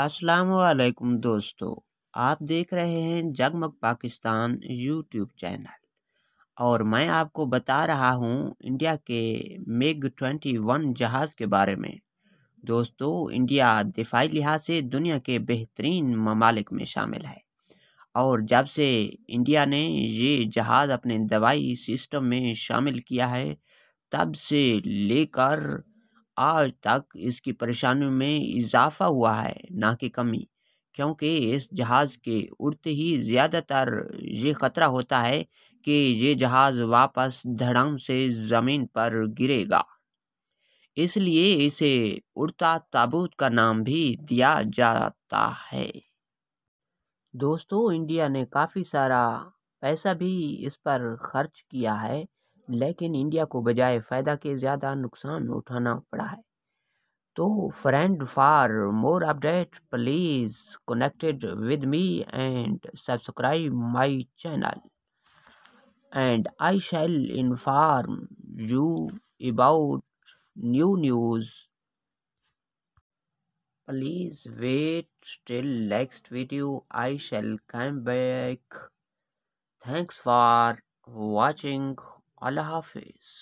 वालेकुम दोस्तों आप देख रहे हैं जगमग पाकिस्तान यूट्यूब चैनल और मैं आपको बता रहा हूं इंडिया के मेग 21 जहाज़ के बारे में दोस्तों इंडिया दिफाई लिहाज से दुनिया के बेहतरीन ममालिक में शामिल है और जब से इंडिया ने ये जहाज़ अपने दवाई सिस्टम में शामिल किया है तब से लेकर आज तक इसकी परेशानियों में इजाफा हुआ है ना कि कमी क्योंकि इस जहाज़ के उड़ते ही ज़्यादातर ये ख़तरा होता है कि ये जहाज़ वापस धड़ाम से ज़मीन पर गिरेगा इसलिए इसे उड़ता ताबूत का नाम भी दिया जाता है दोस्तों इंडिया ने काफ़ी सारा पैसा भी इस पर खर्च किया है लेकिन इंडिया को बजाय फ़ायदा के ज़्यादा नुकसान उठाना पड़ा है तो friend for more update please connected with me and subscribe my channel and I shall inform you about new news please wait till next video I shall came back thanks for watching अल्लाह हाफिज़